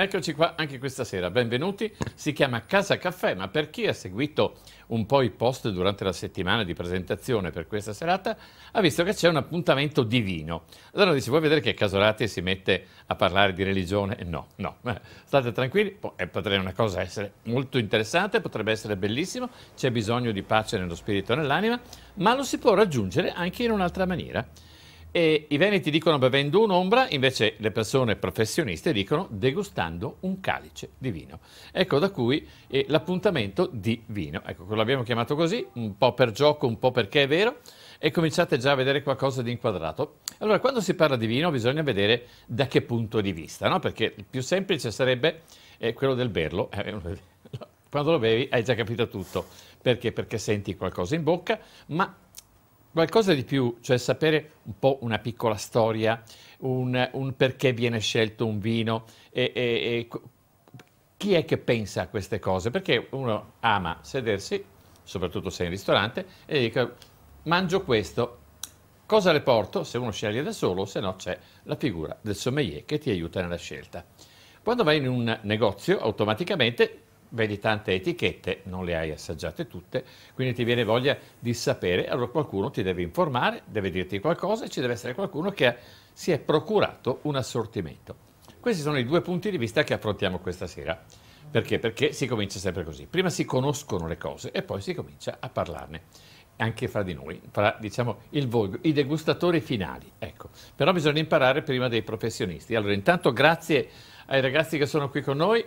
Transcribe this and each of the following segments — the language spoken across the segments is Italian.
Eccoci qua anche questa sera, benvenuti. Si chiama Casa Caffè, ma per chi ha seguito un po' i post durante la settimana di presentazione per questa serata, ha visto che c'è un appuntamento divino. Allora dice, vuoi vedere che Casolati si mette a parlare di religione? Eh, no, no, state tranquilli, eh, potrebbe una cosa essere molto interessante, potrebbe essere bellissimo, c'è bisogno di pace nello spirito e nell'anima, ma lo si può raggiungere anche in un'altra maniera. E I veneti dicono bevendo un'ombra, invece le persone professioniste dicono degustando un calice di vino. Ecco da cui eh, l'appuntamento di vino. Ecco, l'abbiamo chiamato così, un po' per gioco, un po' perché è vero, e cominciate già a vedere qualcosa di inquadrato. Allora, quando si parla di vino bisogna vedere da che punto di vista, no? perché il più semplice sarebbe eh, quello del berlo. Eh, quando lo bevi hai già capito tutto. Perché? Perché senti qualcosa in bocca, ma qualcosa di più, cioè sapere un po' una piccola storia, un, un perché viene scelto un vino e, e, e chi è che pensa a queste cose? Perché uno ama sedersi, soprattutto se è in ristorante, e dica mangio questo, cosa le porto? Se uno sceglie da solo, se no c'è la figura del sommelier che ti aiuta nella scelta. Quando vai in un negozio, automaticamente vedi tante etichette, non le hai assaggiate tutte, quindi ti viene voglia di sapere, allora qualcuno ti deve informare, deve dirti qualcosa e ci deve essere qualcuno che si è procurato un assortimento. Questi sono i due punti di vista che affrontiamo questa sera. Perché? Perché si comincia sempre così. Prima si conoscono le cose e poi si comincia a parlarne, anche fra di noi, fra diciamo il volgo, i degustatori finali. Ecco, però bisogna imparare prima dei professionisti. Allora intanto grazie ai ragazzi che sono qui con noi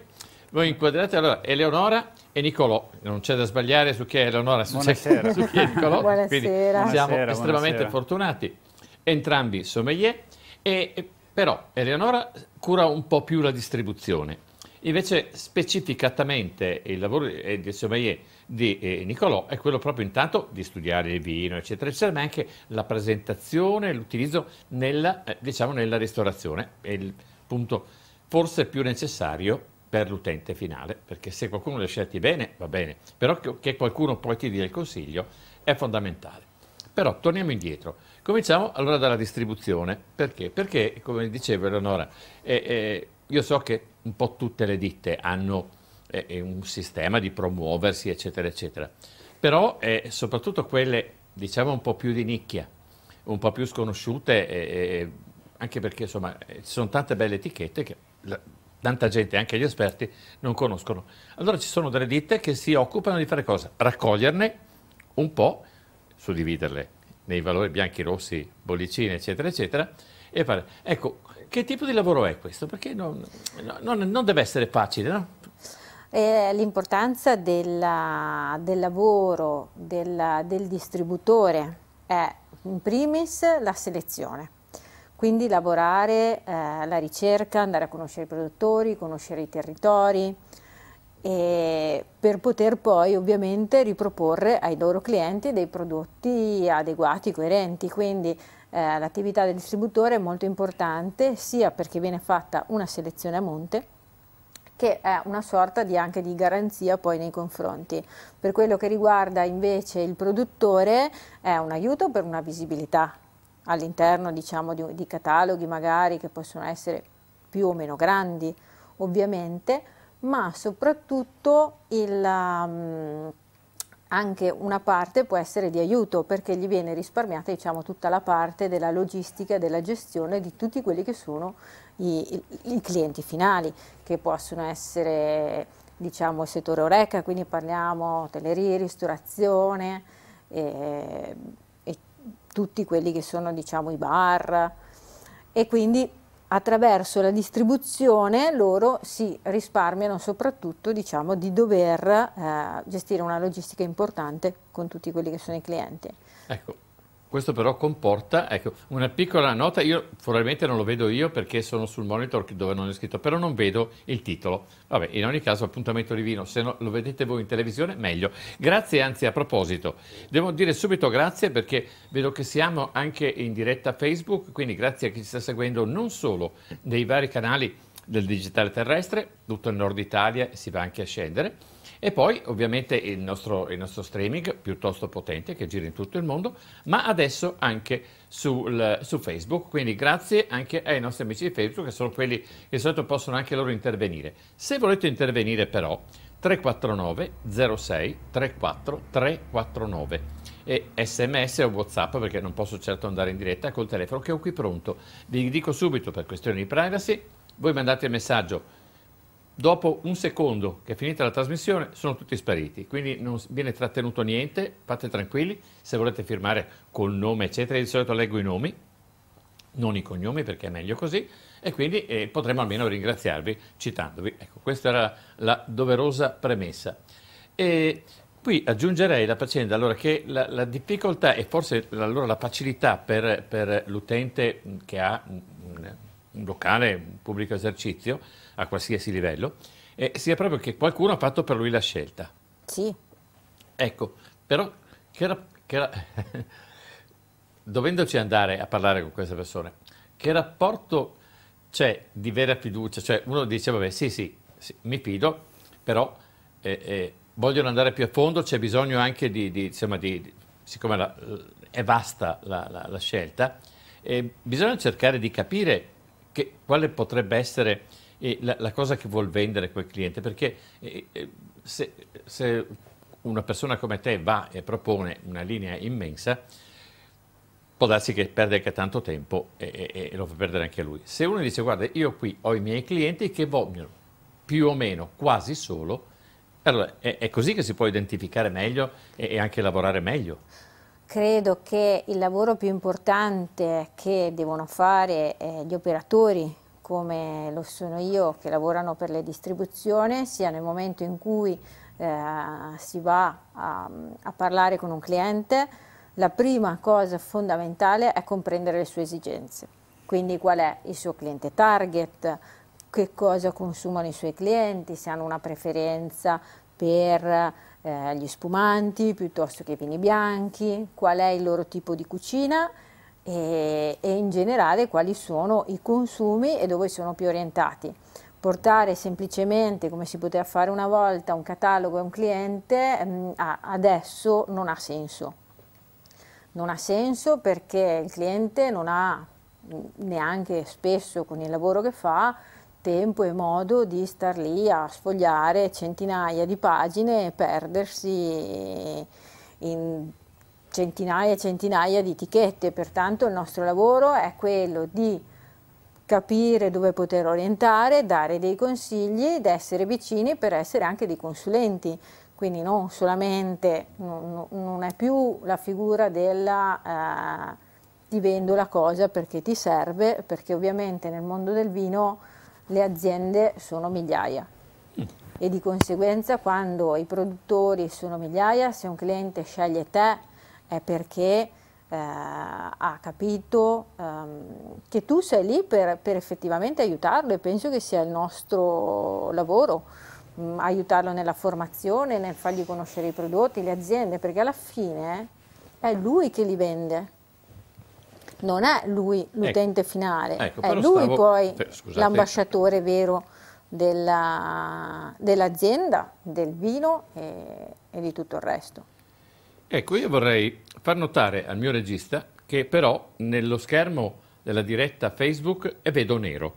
voi inquadrate allora Eleonora e Nicolò. Non c'è da sbagliare su chi è Eleonora, su, buonasera. su chi è Nicolò. Buonasera. Quindi siamo buonasera, estremamente fortunati, entrambi sommelier, e, però Eleonora cura un po' più la distribuzione. Invece specificatamente il lavoro di sommelier di eh, Nicolò è quello proprio intanto di studiare il vino, eccetera, eccetera, ma anche la presentazione, l'utilizzo nella, eh, diciamo, nella ristorazione. È il punto forse più necessario per l'utente finale, perché se qualcuno le scelti bene, va bene, però che qualcuno poi ti dia il consiglio è fondamentale. Però torniamo indietro. Cominciamo allora dalla distribuzione. Perché? Perché, come dicevo Eleonora, eh, eh, io so che un po' tutte le ditte hanno eh, eh un sistema di promuoversi, eccetera, eccetera. Però eh, soprattutto quelle, diciamo, un po' più di nicchia, un po' più sconosciute, eh, anche perché, insomma, ci sono tante belle etichette che tanta gente, anche gli esperti, non conoscono. Allora ci sono delle ditte che si occupano di fare cosa? Raccoglierne un po', suddividerle nei valori bianchi, rossi, bollicine, eccetera, eccetera, e fare. Ecco, che tipo di lavoro è questo? Perché non, non, non deve essere facile, no? Eh, l'importanza della, del lavoro della, del distributore è in primis la selezione quindi lavorare eh, ricerca, andare a conoscere i produttori, conoscere i territori, per poter poi ovviamente riproporre ai loro clienti dei prodotti adeguati, coerenti. Quindi eh, l'attività del distributore è molto importante sia perché viene fatta una selezione a monte, che è una sorta di, anche di garanzia poi nei confronti. Per quello che riguarda invece il produttore è un aiuto per una visibilità all'interno diciamo, di, di, cataloghi magari che possono essere più o meno grandi ovviamente, ma soprattutto il, um, anche una parte può essere di aiuto perché gli viene risparmiata diciamo, tutta la parte della logistica, della gestione di tutti quelli che sono i, i, i clienti finali, che possono essere diciamo, il settore oreca, quindi parliamo hotelleria, ristorazione. Eh, tutti quelli che sono diciamo i bar e quindi attraverso la distribuzione loro si risparmiano soprattutto diciamo, di dover eh, gestire una logistica importante con tutti quelli che sono i clienti. Ecco, questo però comporta, ecco, una piccola nota, io probabilmente non lo vedo io perché sono sul monitor dove non è scritto, però non vedo il titolo. Vabbè, in ogni caso appuntamento divino, se no, lo vedete voi in televisione meglio. Grazie, anzi a proposito, devo dire subito grazie perché vedo che siamo anche in diretta Facebook, quindi grazie a chi ci sta seguendo non solo nei vari canali del digitale terrestre, tutto il nord Italia si va anche a scendere, e poi ovviamente il nostro, il nostro streaming piuttosto potente che gira in tutto il mondo, ma adesso anche sul, su Facebook. Quindi grazie anche ai nostri amici di Facebook che sono quelli che di solito possono anche loro intervenire. Se volete intervenire però 349 06 34 349 e sms o whatsapp perché non posso certo andare in diretta col telefono che ho qui pronto. Vi dico subito per questioni di privacy, voi mandate il messaggio dopo un secondo che è finita la trasmissione sono tutti spariti, quindi non viene trattenuto niente, fate tranquilli, se volete firmare col nome eccetera, di solito leggo i nomi, non i cognomi perché è meglio così e quindi eh, potremo almeno ringraziarvi citandovi. Ecco, questa era la doverosa premessa. E qui aggiungerei la faccenda allora, che la, la, difficoltà e forse allora, la facilità per, per l'utente che ha un, un locale, un pubblico esercizio, a qualsiasi livello, eh, sia proprio che qualcuno ha fatto per lui la scelta. Sì. Ecco, però che era, che era dovendoci andare a parlare con queste persone, che rapporto c'è di vera fiducia? Cioè uno dice, vabbè, sì, sì, sì mi fido, però eh, eh, vogliono andare più a fondo, c'è bisogno anche di, di insomma, di, di siccome la, è vasta la, la, la scelta, eh, bisogna cercare di capire che, quale potrebbe essere e la, la, cosa che vuol vendere quel cliente, perché eh, eh, se, se, una persona come te va e propone una linea immensa, può darsi che perde anche tanto tempo e, e, e lo fa perdere anche lui. Se uno dice guarda io qui ho i miei clienti che vogliono più o meno quasi solo, allora è, è così che si può identificare meglio e, e anche lavorare meglio credo che il lavoro più importante che devono fare eh, gli operatori come lo sono io che lavorano per le distribuzioni, sia nel momento in cui eh, si va a, a parlare con un cliente, la prima cosa fondamentale è comprendere le sue esigenze, quindi qual è il suo cliente target, che cosa consumano i suoi clienti, se hanno una preferenza per eh, gli spumanti piuttosto che i vini bianchi, qual è il loro tipo di cucina e, e in generale quali sono i consumi e dove sono più orientati portare semplicemente come si poteva fare una volta un catalogo a un cliente mh, mm, adesso non ha senso. Non ha senso perché il cliente non ha mm, neanche spesso con il lavoro che fa tempo e modo di star lì a sfogliare centinaia di pagine e perdersi in centinaia e centinaia di etichette, pertanto il nostro lavoro è quello di capire dove poter orientare, dare dei consigli ed essere vicini per essere anche dei consulenti, quindi non solamente, non, è più la figura della eh, ti vendo la cosa perché ti serve, perché ovviamente nel mondo del vino le aziende sono migliaia mm. e di conseguenza quando i produttori sono migliaia, se un cliente sceglie te è perché eh, ha capito ehm, che tu sei lì per, per, effettivamente aiutarlo e penso che sia il nostro lavoro mh, mm, aiutarlo nella formazione, nel fargli conoscere i prodotti, le aziende, perché alla fine è lui che li vende. Non è lui l'utente ecco, finale, ecco, è lui stavo, poi l'ambasciatore vero dell'azienda, del vino e, e di tutto il resto. Ecco, io vorrei far notare al mio regista che però nello schermo della diretta Facebook e vedo nero.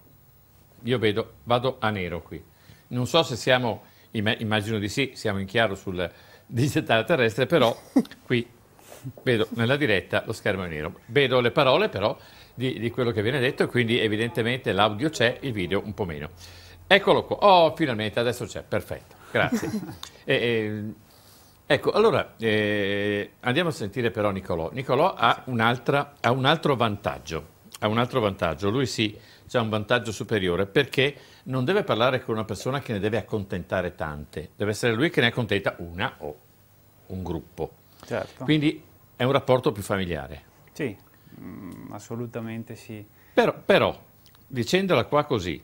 Io vedo, vado a nero qui. Non so se siamo, immagino di sì, siamo in chiaro sul digitale terrestre, però qui vedo nella diretta lo schermo è nero. Vedo le parole però di, di quello che viene detto e quindi evidentemente l'audio c'è, il video un po' meno. Eccolo qua. Oh, finalmente, adesso c'è, perfetto, grazie. e, e, Ecco, allora eh, andiamo a sentire però Nicolò. Nicolò ha, un, ha un altro vantaggio, ha un altro vantaggio, lui sì, ha un vantaggio superiore perché non deve parlare con una persona che ne deve accontentare tante, deve essere lui che ne accontenta una o un gruppo. Certo. Quindi è un rapporto più familiare. Sì, mm, assolutamente sì. Però, però, dicendola qua così,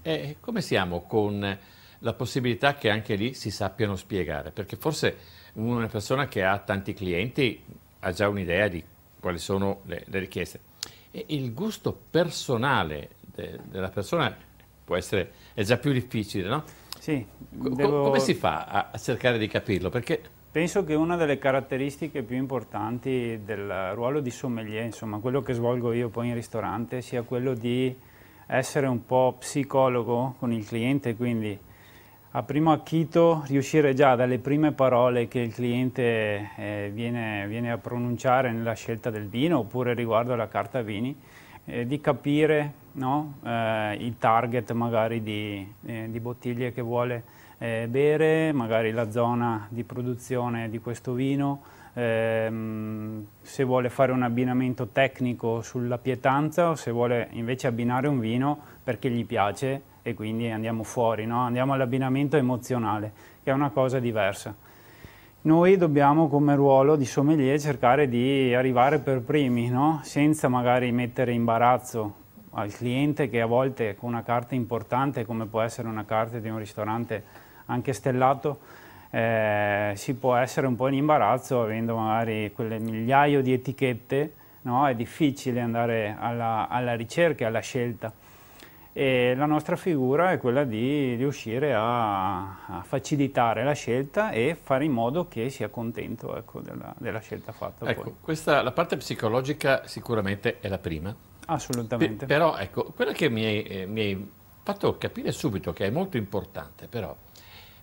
eh, come siamo con la possibilità che anche lì si sappiano spiegare, perché forse una persona che ha tanti clienti ha già un'idea di quali sono le, le richieste. E il gusto personale de, della persona può essere, è già più difficile, no? Sì. Devo... Come si fa a, a cercare di capirlo? Perché Penso che una delle caratteristiche più importanti del ruolo di sommelier, insomma quello che svolgo io poi in ristorante, sia quello di essere un po' psicologo con il cliente, quindi a primo acchito riuscire già dalle prime parole che il cliente eh, viene, viene, a pronunciare nella scelta del vino oppure riguardo alla carta vini, eh, di capire no, eh, il target magari di, eh, di bottiglie che vuole eh, bere, magari la zona di produzione di questo vino, ehm, se vuole fare un abbinamento tecnico sulla pietanza o se vuole invece abbinare un vino perché gli piace e quindi andiamo fuori, no? andiamo all'abbinamento emozionale, che è una cosa diversa. Noi dobbiamo come ruolo di sommelier cercare di arrivare per primi, no? senza magari mettere imbarazzo al cliente che a volte con una carta importante, come può essere una carta di un ristorante anche stellato, eh, si può essere un po' in imbarazzo avendo magari quelle migliaio di etichette, no? è difficile andare alla, alla ricerca e alla scelta e la nostra figura è quella di riuscire a, a, facilitare la scelta e fare in modo che sia contento ecco, della, della, scelta fatta. Ecco, questa, la parte psicologica sicuramente è la prima. Assolutamente. P però ecco, quella che mi hai, eh, mi hai, fatto capire subito, che è molto importante però,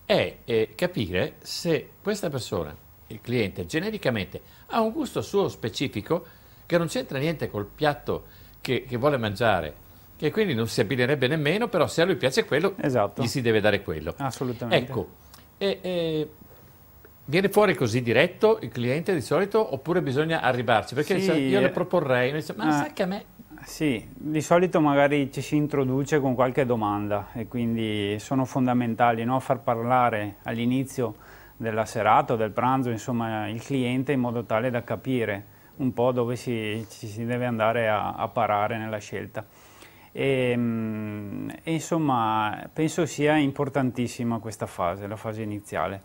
è eh, capire se questa persona, il cliente, genericamente ha un gusto suo specifico che non c'entra niente col piatto che, che vuole mangiare che quindi non si abbinerebbe nemmeno, però se a lui piace quello, esatto. gli si deve dare quello. Assolutamente. Ecco, e, e, viene fuori così diretto il cliente di solito oppure bisogna arrivarci? Perché sì. io le proporrei, diciamo, ma ah. sai che a me sì, di solito magari ci si introduce con qualche domanda e quindi sono fondamentali no? far parlare all'inizio della serata o del pranzo insomma, il cliente in modo tale da capire un po' dove si, ci si deve andare a, a parare nella scelta. E, ehm, e insomma, penso sia importantissima questa fase, la fase iniziale.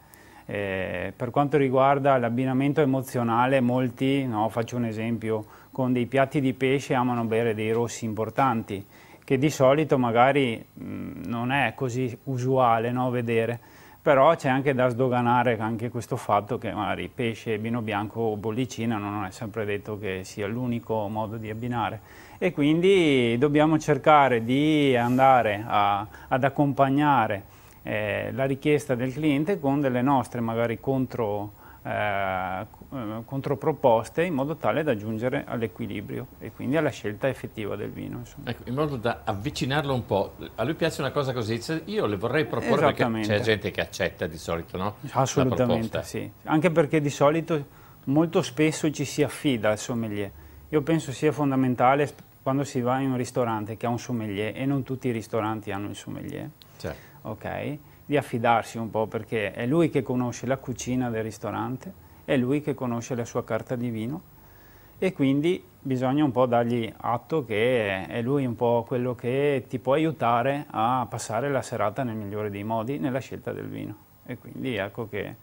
Eh, per quanto riguarda l'abbinamento emozionale, molti, no, faccio un esempio, con dei piatti di pesce amano bere dei rossi importanti, che di solito magari mh, mm, non è così usuale no, vedere però c'è anche da sdoganare anche questo fatto che magari pesce, vino bianco o bollicina non è sempre detto che sia l'unico modo di abbinare e quindi dobbiamo cercare di andare a, ad accompagnare eh, la richiesta del cliente con delle nostre magari contro eh, eh, controproposte in modo tale da giungere all'equilibrio e quindi alla scelta effettiva del vino. Ecco, in modo da avvicinarlo un po'. A lui piace una cosa così, cioè, io le vorrei proporre perché c'è gente che accetta di solito, no? Assolutamente sì, anche perché di solito molto spesso ci si affida al sommelier. Io penso sia fondamentale quando si va in un ristorante che ha un sommelier e non tutti i ristoranti hanno il sommelier. Certo. Okay? di affidarsi un po' perché è lui che conosce la cucina del ristorante, è lui che conosce la sua carta di vino e quindi bisogna un po' dargli atto che è lui un po' quello che ti può aiutare a passare la serata nel migliore dei modi nella scelta del vino. E quindi ecco che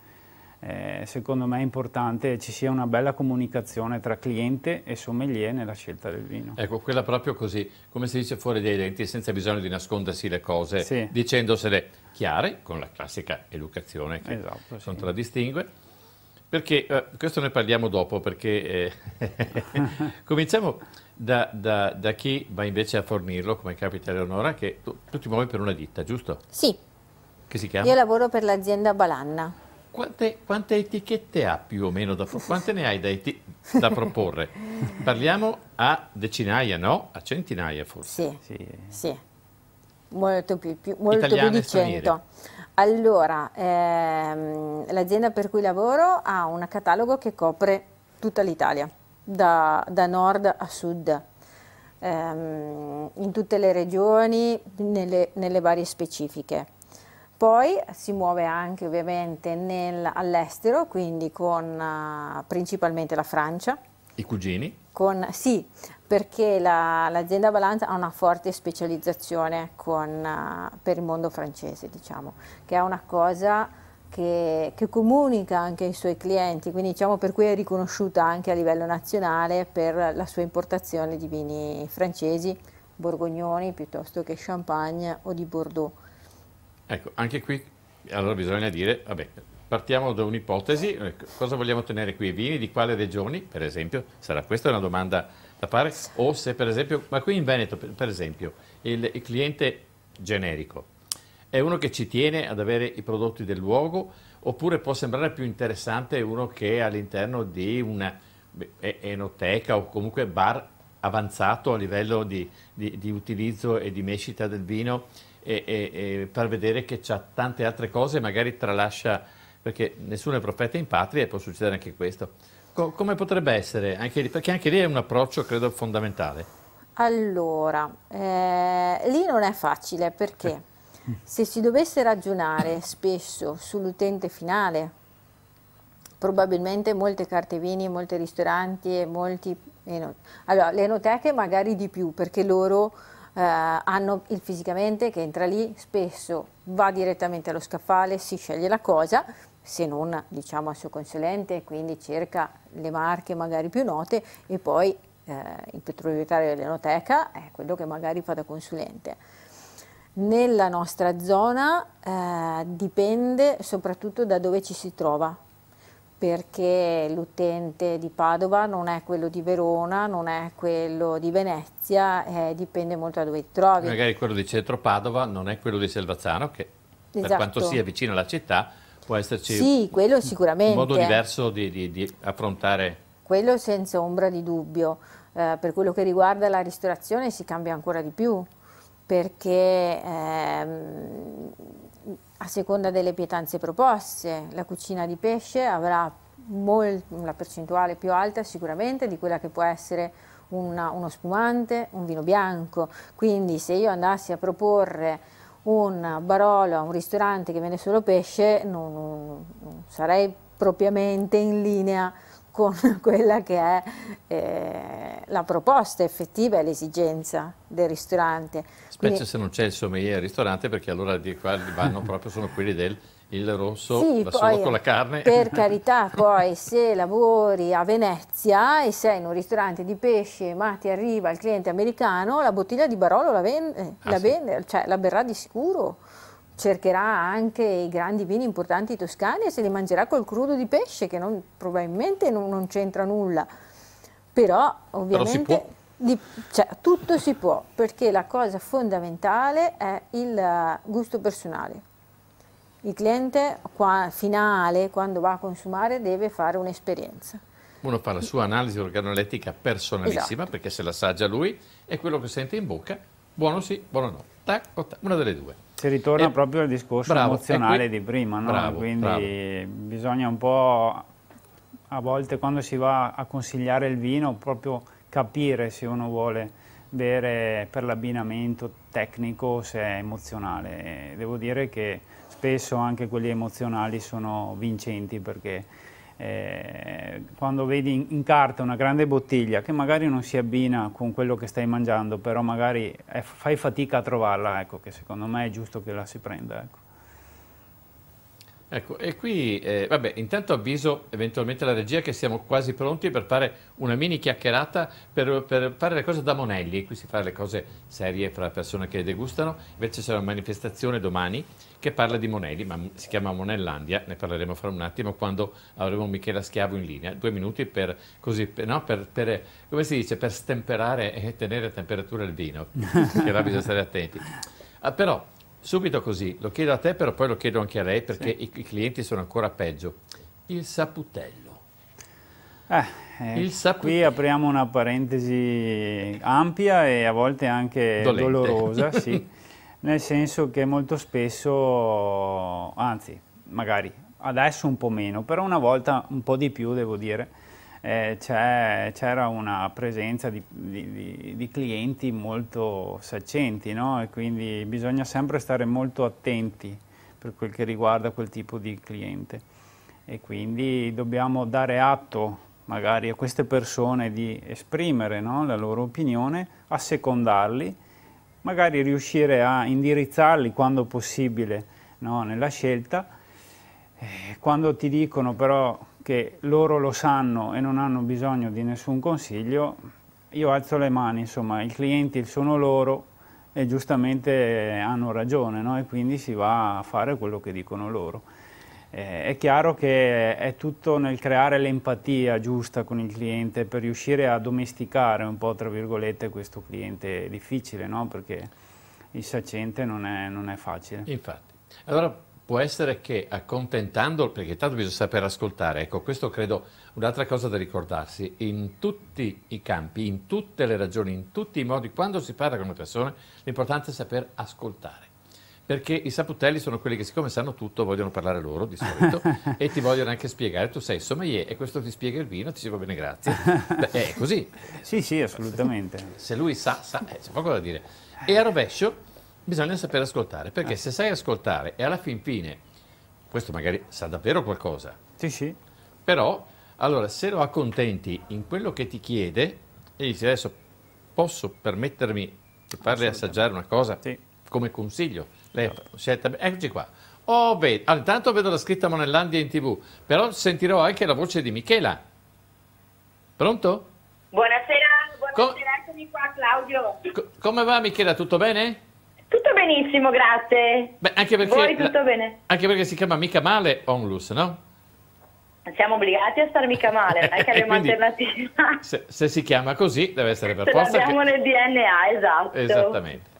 eh, secondo me è importante ci sia una bella comunicazione tra cliente e sommelier nella scelta del vino. Ecco, quella proprio così, come si dice fuori dai denti, senza bisogno di nascondersi le cose, sì. dicendosele chiare, con la classica educazione che esatto, sì. contraddistingue. Perché, eh, questo ne parliamo dopo, perché eh, cominciamo da, da, da, chi va invece a fornirlo, come capita Eleonora, che tu, tu ti muovi per una ditta, giusto? Sì. Che si chiama? Io lavoro per l'azienda Balanna. Quante, quante, etichette ha più o meno da quante ne hai da, da proporre? Parliamo a decinaia, no? A centinaia forse. Sì, sì. sì. Molto più, più, molto più di cento. Allora, ehm, l'azienda per cui lavoro ha un catalogo che copre tutta l'Italia, da, da, nord a sud, ehm, in tutte le regioni, nelle, nelle varie specifiche. Poi si muove anche ovviamente nel, all'estero, quindi con uh, principalmente la Francia. I cugini? Con, sì, perché la, l'azienda Balanza ha una forte specializzazione con, uh, per il mondo francese, diciamo, che è una cosa che, che, comunica anche ai suoi clienti, quindi diciamo per cui è riconosciuta anche a livello nazionale per la sua importazione di vini francesi, borgognoni piuttosto che champagne o di Bordeaux Ecco, anche qui allora bisogna dire, vabbè, partiamo da un'ipotesi, ecco, cosa vogliamo ottenere qui? Vini di quale regioni, per esempio? Sarà questa una domanda da fare? O se per esempio, ma qui in Veneto per esempio, il, il cliente generico è uno che ci tiene ad avere i prodotti del luogo oppure può sembrare più interessante uno che è all'interno di una enoteca o comunque bar avanzato a livello di, di, di utilizzo e di mescita del vino e, e, e far vedere che c'ha tante altre cose, magari tralascia, perché nessuno è profeta in patria e può succedere anche questo. Co come potrebbe essere? Anche lì, perché anche lì è un approccio, credo, fondamentale. Allora, eh, lì non è facile perché se si dovesse ragionare spesso sull'utente finale, probabilmente molte carte vini, molti ristoranti e molti... Eh, no. Allora, le enoteche magari di più perché loro eh, hanno il fisicamente che entra lì, spesso va direttamente allo scaffale, si sceglie la cosa, se non diciamo al suo consulente, quindi cerca le marche magari più note e poi eh, il petroliotario dell'enoteca è quello che magari fa da consulente. Nella nostra zona eh, dipende soprattutto da dove ci si trova, perché l'utente di Padova non è quello di Verona, non è quello di Venezia, eh, dipende molto da dove ti trovi. Magari quello di Centro Padova non è quello di Selvazzano, che esatto. per quanto sia vicino alla città può esserci sì, quello sicuramente. un modo diverso di, di, di affrontare. Quello senza ombra di dubbio. Eh, per quello che riguarda la ristorazione si cambia ancora di più, perché... Ehm, a seconda delle pietanze proposte, la cucina di pesce avrà una percentuale più alta sicuramente di quella che può essere una, uno spumante, un vino bianco. Quindi se io andassi a proporre un barolo a un ristorante che vende solo pesce, non, non sarei propriamente in linea con quella che è eh, la proposta effettiva e l'esigenza del ristorante. Specie Quindi, se non c'è il sommelier al ristorante perché allora di qua vanno proprio sono quelli del il rosso sì, da poi, solo con la carne. Per carità, poi se lavori a Venezia e sei in un ristorante di pesce ma ti arriva il cliente americano, la bottiglia di Barolo la, vende, eh, ah, la, vende, cioè, la berrà di sicuro cercherà anche i grandi vini importanti toscani e se li mangerà col crudo di pesce che non, probabilmente non, non c'entra nulla. Però ovviamente Però si di, cioè, tutto si può perché la cosa fondamentale è il eh, gusto personale. Il cliente qua, finale quando va a consumare deve fare un'esperienza. Uno fa la sua analisi organolettica personalissima esatto. perché se l'assaggia lui è quello che sente in bocca, buono sì, buono no. Tac, tac, una delle due. Si ritorna e... proprio al discorso bravo, emozionale qui... di prima, no? bravo, quindi bravo. bisogna un po' a volte quando si va a consigliare il vino proprio capire se uno vuole bere per l'abbinamento tecnico o se è emozionale. Devo dire che spesso anche quelli emozionali sono vincenti perché eh, quando vedi in, carta una grande bottiglia che magari non si abbina con quello che stai mangiando, però magari fai fatica a trovarla, ecco, che secondo me è giusto che la si prenda. Ecco. Ecco, e qui, eh, vabbè, intanto avviso eventualmente la regia che siamo quasi pronti per fare una mini chiacchierata, per, per fare le cose da Monelli, qui si fa le cose serie fra persone che le degustano, invece c'è una manifestazione domani che parla di Monelli, ma si chiama Monellandia, ne parleremo fra un attimo quando avremo Michela Schiavo in linea, due minuti per, così, per, no, per, per come si dice, per stemperare e tenere a temperatura il vino, che là bisogna stare attenti. Ah, però, Subito così, lo chiedo a te, però poi lo chiedo anche a lei perché sì. i, clienti sono ancora peggio. Il saputello. eh, eh il saputello. Qui apriamo una parentesi ampia e a volte anche Dolente. dolorosa, sì, nel senso che molto spesso, anzi, magari adesso un po' meno, però una volta un po' di più, devo dire, eh, c'era una presenza di, di, di, clienti molto saccenti no? e quindi bisogna sempre stare molto attenti per quel che riguarda quel tipo di cliente e quindi dobbiamo dare atto magari a queste persone di esprimere no? la loro opinione, assecondarli, magari riuscire a indirizzarli quando possibile no? nella scelta eh, quando ti dicono però che loro lo sanno e non hanno bisogno di nessun consiglio, io alzo le mani, insomma, i clienti sono loro e giustamente hanno ragione, no? e quindi si va a fare quello che dicono loro. Eh, è chiaro che è tutto nel creare l'empatia giusta con il cliente per riuscire a domesticare un po', tra virgolette, questo cliente difficile, no? perché il sacente non è, non è facile. Infatti. Allora può essere che accontentando, perché tanto bisogna saper ascoltare, ecco questo credo un'altra cosa da ricordarsi, in tutti i campi, in tutte le ragioni, in tutti i modi, quando si parla con le persone l'importante è saper ascoltare. Perché i saputelli sono quelli che siccome sanno tutto vogliono parlare loro di solito e ti vogliono anche spiegare, tu sei sommelier e questo ti spiega il vino, ti dice va bene grazie. Beh, è così. Sì, sì, assolutamente. Se lui sa, sa, eh, c'è poco da dire. E a rovescio bisogna sapere ascoltare, perché ah. se sai ascoltare e alla fin fine, questo magari sa davvero qualcosa. Sì, sì. Però, allora, se lo accontenti in quello che ti chiede e dici adesso posso permettermi di farle assaggiare una cosa sì. come consiglio, lei no. Certo. scelta, eccoci qua. Oh, vedo, intanto vedo la scritta Monellandia in tv, però sentirò anche la voce di Michela. Pronto? Buonasera, buonasera, Com- eccomi qua Claudio. Co come va Michela, tutto bene? Tutto benissimo, grazie. Beh, anche perché, Voi tutto bene? Anche perché si chiama mica male Onlus, no? Siamo obbligati a star mica male, non è che abbiamo quindi, alternativa. Se, se, si chiama così deve essere per Se forza. Abbiamo che... nel DNA, esatto. Esattamente.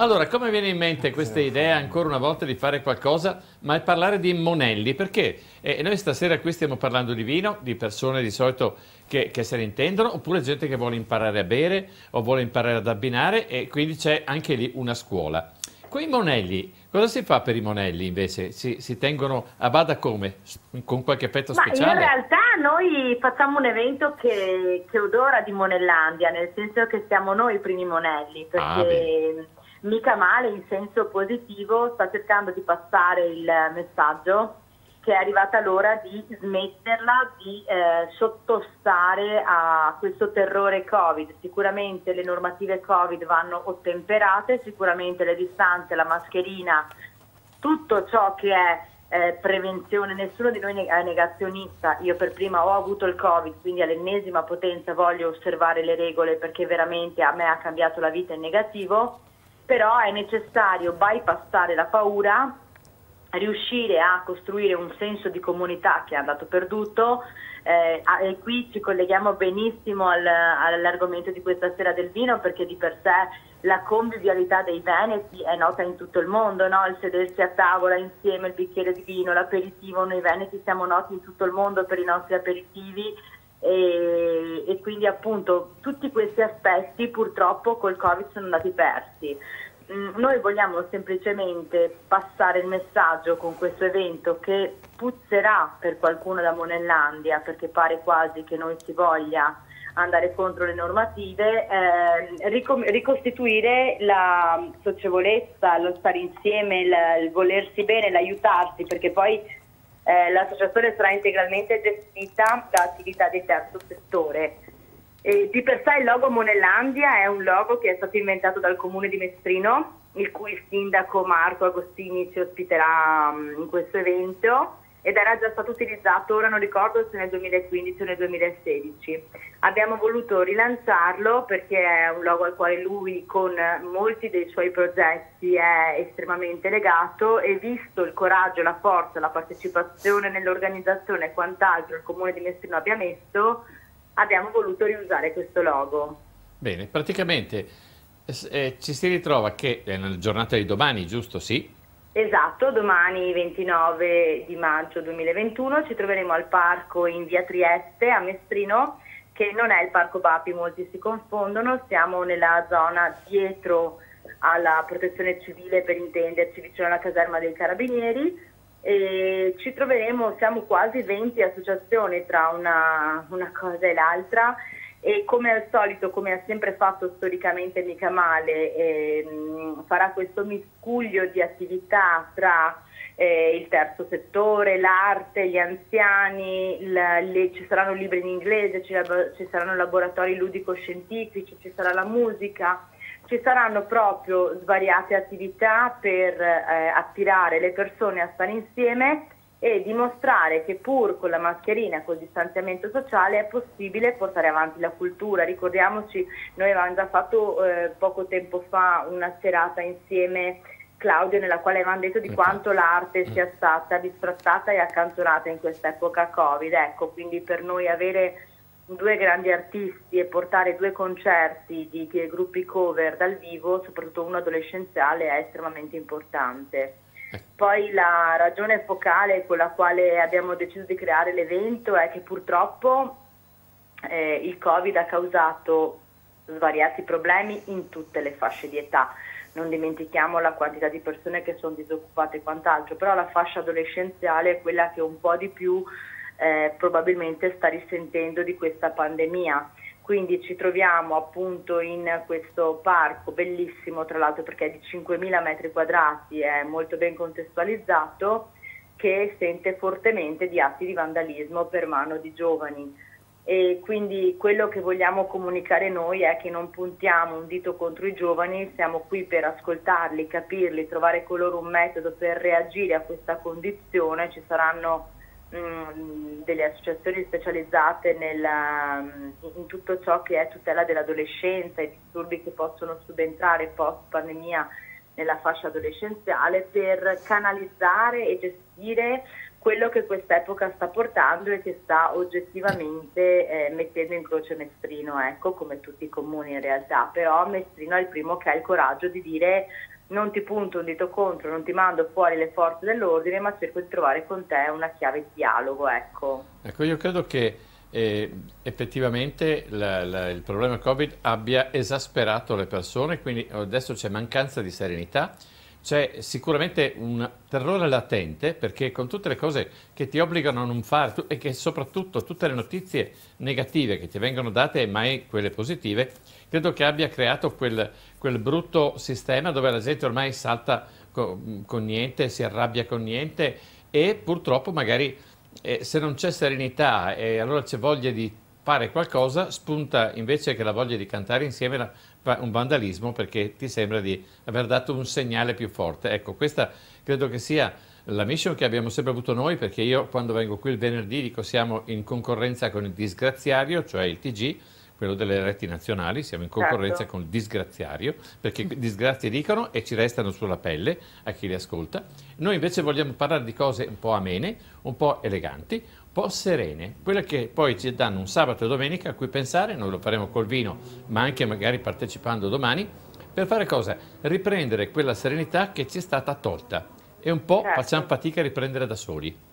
Allora, come viene in mente questa idea ancora una volta di fare qualcosa, ma è parlare di Monelli? Perché eh, noi stasera qui stiamo parlando di vino, di persone di solito che, che, se ne intendono, oppure gente che vuole imparare a bere o vuole imparare ad abbinare e quindi c'è anche lì una scuola. Quei Monelli, cosa si fa per i Monelli invece? Si, si tengono a bada come? Con qualche effetto speciale? ma in realtà noi facciamo un evento che, che, odora di Monellandia, nel senso che siamo noi i primi Monelli, ah, perché... Ah, mica male in senso positivo, sta cercando di passare il messaggio che è arrivata l'ora di smetterla di eh, sottostare a questo terrore Covid. Sicuramente le normative Covid vanno ottemperate, sicuramente le distanze, la mascherina, tutto ciò che è eh, prevenzione, nessuno di noi è negazionista, io per prima ho avuto il Covid, quindi all'ennesima potenza voglio osservare le regole perché veramente a me ha cambiato la vita in negativo però è necessario bypassare la paura, riuscire a costruire un senso di comunità che è andato perduto eh, e qui ci colleghiamo benissimo al, all'argomento di questa sera del vino perché di per sé la convivialità dei veneti è nota in tutto il mondo, no? il sedersi a tavola insieme, il bicchiere di vino, l'aperitivo, noi veneti siamo noti in tutto il mondo per i nostri aperitivi, e, e quindi appunto tutti questi aspetti purtroppo col Covid sono andati persi mm, noi vogliamo semplicemente passare il messaggio con questo evento che puzzerà per qualcuno da Monellandia, perché pare quasi che non si voglia andare contro le normative, eh, ricostituire la socievolezza, lo stare insieme, il, il volersi bene, l'aiutarsi, perché poi eh, l'associazione sarà integralmente gestita da attività di terzo settore. E di per sé il logo Monellandia è un logo che è stato inventato dal comune di Mestrino, il cui sindaco Marco Agostini ci ospiterà mm, in questo evento ed era già stato utilizzato, ora non ricordo se nel 2015 o nel 2016. Abbiamo voluto rilanciarlo perché è un logo al quale lui con molti dei suoi progetti è estremamente legato e visto il coraggio, la forza, la partecipazione nell'organizzazione e quant'altro il comune di Messino abbia messo, abbiamo voluto riusare questo logo. Bene, praticamente eh, eh ci si ritrova che eh, nella giornata di domani, giusto? Sì. Esatto, domani 29 di maggio 2021 ci troveremo al parco in via Trieste a Mestrino che non è il parco Bapi, molti si confondono, siamo nella zona dietro alla protezione civile per intenderci vicino alla caserma dei carabinieri e ci troveremo, siamo quasi 20 associazioni tra una, una cosa e l'altra e come al solito, come ha sempre fatto storicamente mica male, ehm, farà questo miscuglio di attività tra eh, il terzo settore, l'arte, gli anziani, la, le, ci saranno libri in inglese, ci, ci saranno laboratori ludico-scientifici, ci sarà la musica, ci saranno proprio svariate attività per eh, attirare le persone a stare insieme e dimostrare che pur con la mascherina, e col distanziamento sociale è possibile portare avanti la cultura. Ricordiamoci, noi avevamo già fatto eh, poco tempo fa una serata insieme Claudio nella quale avevamo detto di eh, quanto certo. l'arte mm. sia stata bistrattata e accantonata in quest'epoca Covid. Ecco, quindi per noi avere due grandi artisti e portare due concerti di, di gruppi cover dal vivo, soprattutto uno adolescenziale, è estremamente importante. Ecco. Poi la ragione focale con la quale abbiamo deciso di creare l'evento è che purtroppo eh, il Covid ha causato svariati problemi in tutte le fasce di età. Non dimentichiamo la quantità di persone che sono disoccupate e quant'altro, però la fascia adolescenziale è quella che un po' di più eh, probabilmente sta risentendo di questa pandemia quindi ci troviamo appunto in questo parco bellissimo, tra l'altro perché è di 5.000 metri quadrati, è molto ben contestualizzato, che sente fortemente di atti di vandalismo per mano di giovani. E quindi quello che vogliamo comunicare noi è che non puntiamo un dito contro i giovani, siamo qui per ascoltarli, capirli, trovare con loro un metodo per reagire a questa condizione, ci saranno Mm, delle associazioni specializzate nella, mm, in tutto ciò che è tutela dell'adolescenza, i disturbi che possono subentrare post pandemia nella fascia adolescenziale per canalizzare e gestire quello che quest'epoca sta portando e che sta oggettivamente eh, mettendo in croce Mestrino, ecco, come tutti i comuni in realtà, però Mestrino è il primo che ha il coraggio di dire non ti punto un dito contro, non ti mando fuori le forze dell'ordine, ma cerco di trovare con te una chiave di dialogo. Ecco, ecco io credo che eh, effettivamente la, la, il problema Covid abbia esasperato le persone, quindi adesso c'è mancanza di serenità c'è sicuramente un terrore latente perché con tutte le cose che ti obbligano a non fare e che soprattutto tutte le notizie negative che ti vengono date e mai quelle positive, credo che abbia creato quel, quel brutto sistema dove la gente ormai salta con, con niente, si arrabbia con niente e purtroppo magari eh, se non c'è serenità e allora c'è voglia di fare qualcosa, spunta invece che la voglia di cantare insieme la, un vandalismo perché ti sembra di aver dato un segnale più forte. Ecco, questa credo che sia la mission che abbiamo sempre avuto noi, perché io quando vengo qui il venerdì dico siamo in concorrenza con il disgraziario, cioè il TG, quello delle reti nazionali, siamo in concorrenza certo. con il disgraziario, perché mm. disgrazie dicono e ci restano sulla pelle a chi li ascolta. Noi invece vogliamo parlare di cose un po' amene, un po' eleganti, po' serene, quelle che poi ci danno un sabato e domenica a cui pensare, noi lo faremo col vino, ma anche magari partecipando domani, per fare cosa? Riprendere quella serenità che ci è stata tolta e un po' certo. facciamo fatica a riprendere da soli.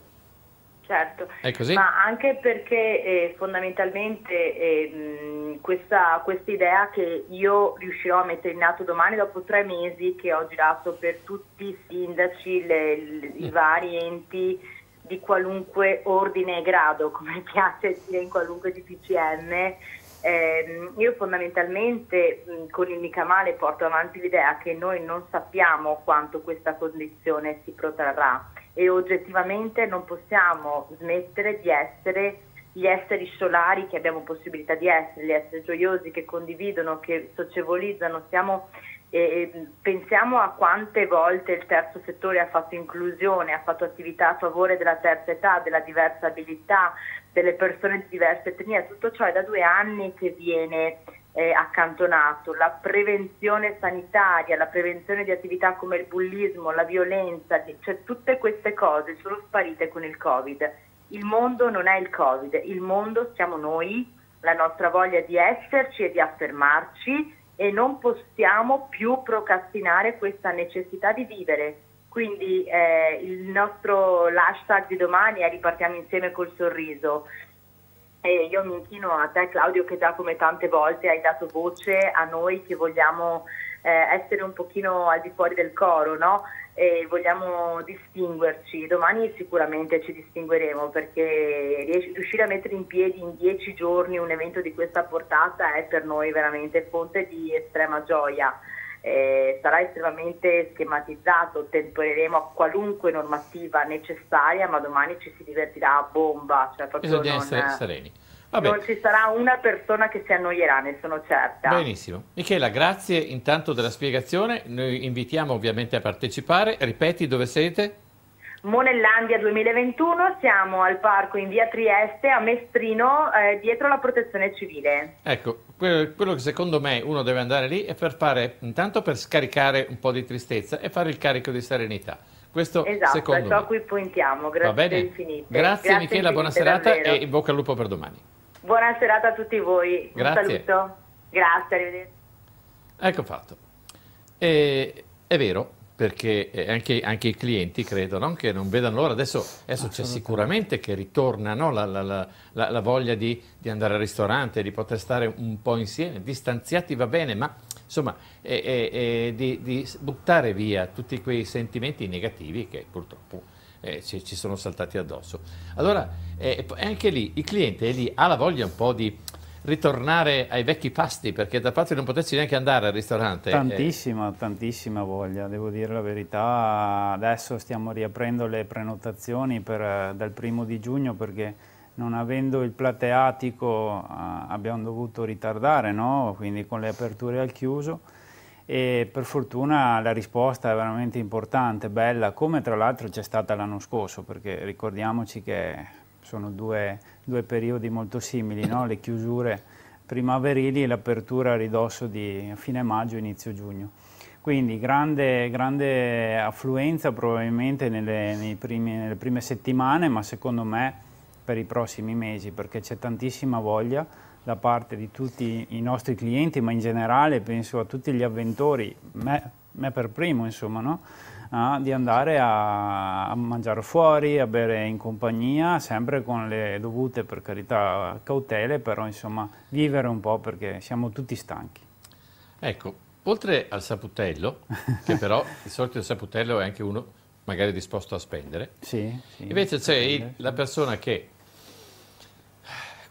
Certo, ma anche perché eh, fondamentalmente eh, questa quest idea che io riuscirò a mettere in atto domani dopo tre mesi che ho girato per tutti i sindaci, le, le, i mm. vari enti di qualunque ordine e grado, come piace dire in qualunque DPCM. Eh, io fondamentalmente con il mica male porto avanti l'idea che noi non sappiamo quanto questa condizione si protrarrà e oggettivamente non possiamo smettere di essere gli esseri solari che abbiamo possibilità di essere, gli esseri gioiosi che condividono, che socievolizzano, siamo e pensiamo a quante volte il terzo settore ha fatto inclusione, ha fatto attività a favore della terza età, della diversa abilità, delle persone di diverse etnie, tutto ciò è da due anni che viene eh, accantonato. La prevenzione sanitaria, la prevenzione di attività come il bullismo, la violenza, cioè tutte queste cose sono sparite con il Covid. Il mondo non è il Covid, il mondo siamo noi, la nostra voglia di esserci e di affermarci e non possiamo più procrastinare questa necessità di vivere. Quindi eh, il nostro hashtag di domani è ripartiamo insieme col sorriso. E io mi inchino a te Claudio che già come tante volte hai dato voce a noi che vogliamo eh, essere un pochino al di fuori del coro, no? e vogliamo distinguerci. Domani sicuramente ci distingueremo perché riuscire a mettere in piedi in dieci giorni un evento di questa portata è per noi veramente fonte di estrema gioia. Eh, sarà estremamente schematizzato, ottempereremo a qualunque normativa necessaria, ma domani ci si divertirà a bomba. Cioè Bisogna non... essere sereni. Vabbè. Non ci sarà una persona che si annoierà, ne sono certa. Benissimo. Michela, grazie intanto della spiegazione. Noi invitiamo ovviamente a partecipare. Ripeti dove siete? Monellandia 2021, siamo al parco in via Trieste a Mestrino, eh, dietro la protezione civile. Ecco, quello che secondo me uno deve andare lì è per fare, intanto per scaricare un po' di tristezza e fare il carico di serenità. Questo esatto, secondo è ciò me. a cui puntiamo, grazie infinite. Grazie, grazie Michela, infinite, buona serata davvero. e in bocca al lupo per domani. Buona serata a tutti voi. Grazie. Un saluto. Grazie, arrivederci. Ecco fatto. E, è vero, perché anche, anche, i clienti credono che non vedano l'ora. Adesso, adesso c'è sicuramente che ritorna no? la, la, la, la, voglia di, di, andare al ristorante, di poter stare un po' insieme, distanziati va bene, ma insomma è, è, è di, di buttare via tutti quei sentimenti negativi che purtroppo eh, ci, ci, sono saltati addosso. Allora, eh, anche lì il cliente lì, ha la voglia un po' di ritornare ai vecchi pasti perché da parte non potessi neanche andare al ristorante. Eh. Tantissima, eh. tantissima voglia, devo dire la verità. Adesso stiamo riaprendo le prenotazioni per, eh, dal primo di giugno perché non avendo il plateatico eh, abbiamo dovuto ritardare, no? quindi con le aperture al chiuso e per fortuna la risposta è veramente importante, bella, come tra l'altro c'è stata l'anno scorso, perché ricordiamoci che sono due, due periodi molto simili, no? le chiusure primaverili e l'apertura a ridosso di fine maggio, inizio giugno. Quindi grande, grande affluenza probabilmente nelle, primi, nelle prime settimane, ma secondo me per i prossimi mesi, perché c'è tantissima voglia da parte di tutti i nostri clienti, ma in generale penso a tutti gli avventori, me, me per primo insomma, no? ah, di andare a, a, mangiare fuori, a bere in compagnia, sempre con le dovute, per carità, cautele, però insomma vivere un po' perché siamo tutti stanchi. Ecco, oltre al saputello, che però il solito saputello è anche uno magari disposto a spendere, sì, sì, invece c'è la persona che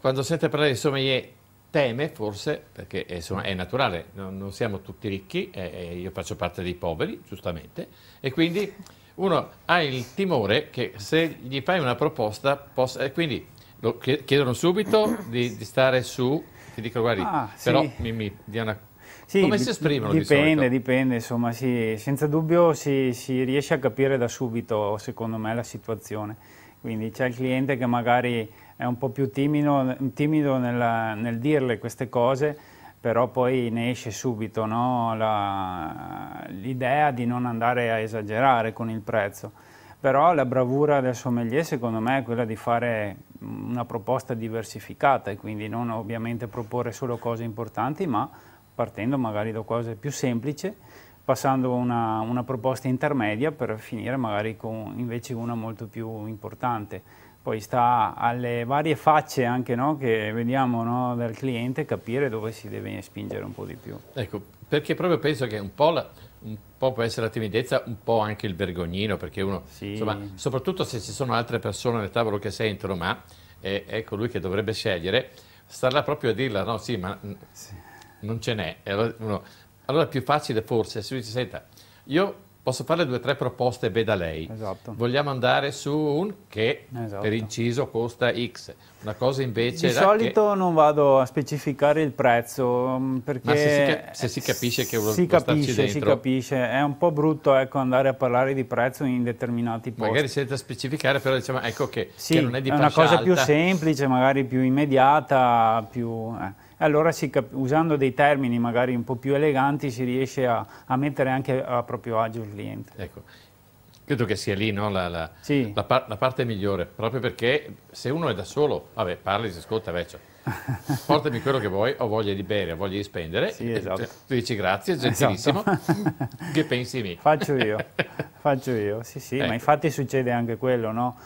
quando sente parlare di sommelier teme forse, perché eh, insomma è naturale, non, non siamo tutti ricchi, eh, eh, io faccio parte dei poveri, giustamente, e quindi uno ha il timore che se gli fai una proposta possa... Eh, quindi lo chiedono subito di, di stare su, ti dico guardi, ah, però mi, mi dia una sì, Come si esprimono dipende, di Dipende, insomma, sì, senza dubbio si, si, riesce a capire da subito, secondo me, la situazione. Quindi c'è il cliente che magari è un po' più timido, timido nella, nel dirle queste cose, però poi ne esce subito no? l'idea di non andare a esagerare con il prezzo. Però la bravura del sommelier secondo me è quella di fare una proposta diversificata e quindi non ovviamente proporre solo cose importanti, ma partendo magari da cose più semplici, passando una, una proposta intermedia per finire magari con invece una molto più importante poi sta alle varie facce anche no, che vediamo no, dal cliente capire dove si deve spingere un po' di più. Ecco, perché proprio penso che un po', la, un po può essere la timidezza, un po' anche il vergognino, perché uno, sì. insomma, soprattutto se ci sono altre persone nel tavolo che sentono, ma eh, è colui ecco, che dovrebbe scegliere, starla proprio a dirla, no sì, ma sì. non ce n'è. Allora, allora, è più facile forse, se lui si senta, io posso fare due o tre proposte da lei. Esatto. Vogliamo andare su un che esatto. per inciso costa X. Una cosa invece... Di solito che... non vado a specificare il prezzo mm, perché... Ma se si, se si capisce che si capisce, dentro... si capisce. È un po' brutto ecco, andare a parlare di prezzo in determinati posti. Magari senza specificare, però diciamo ecco che, sì, che non è di Sì, è una cosa alta. più semplice, magari più immediata, più... Eh allora si, usando dei termini magari un po' più eleganti si riesce a, a mettere anche a proprio agio il cliente. Ecco. Credo che sia lì no, la, la, sì. la, par la, parte migliore, proprio perché se uno è da solo, vabbè, parli, si ascolta, vecchio. Portami quello che vuoi, ho voglia di bere, ho voglia di spendere. Sì, esatto. Eh, tu dici grazie, esatto. gentilissimo. Esatto. che pensi di me? Faccio io, faccio io, sì, sì, ecco. ma infatti succede anche quello, no?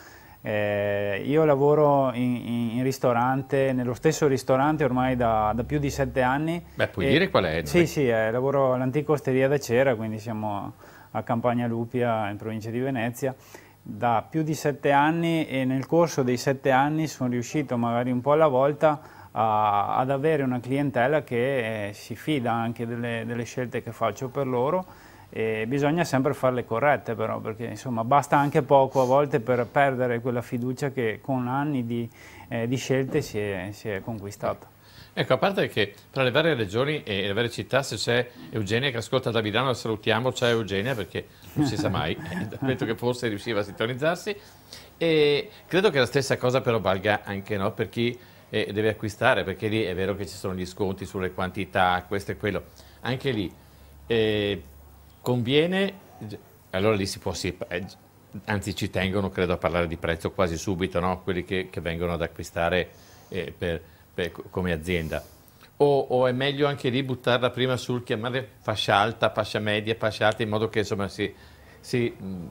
Eh, io lavoro in, in, ristorante, nello stesso ristorante ormai da, da più di sette anni. Beh, puoi e, dire qual è? Sì, sì, eh, lavoro all'antica osteria da Cera, quindi siamo a Campagna Lupia, in provincia di Venezia, da più di sette anni e nel corso dei sette anni sono riuscito magari un po' alla volta a, ad avere una clientela che eh, si fida anche delle, delle scelte che faccio per loro e bisogna sempre farle corrette però, perché insomma basta anche poco a volte per perdere quella fiducia che con anni di, eh, di scelte si è, si è conquistata. Ecco, a parte che tra le varie regioni e le varie città, se c'è Eugenia che ascolta da Milano, la salutiamo, c'è Eugenia perché non si sa mai, detto eh, che forse riusciva a sintonizzarsi. E credo che la stessa cosa però valga anche no, per chi eh, deve acquistare, perché lì è vero che ci sono gli sconti sulle quantità, questo e quello. Anche lì eh, Conviene, allora lì si può, sì, eh, anzi ci tengono credo a parlare di prezzo quasi subito, no? quelli che, che, vengono ad acquistare eh, per, per, come azienda. O, o, è meglio anche lì buttarla prima sul chiamare fascia alta, fascia media, fascia alta, in modo che insomma si, si mh,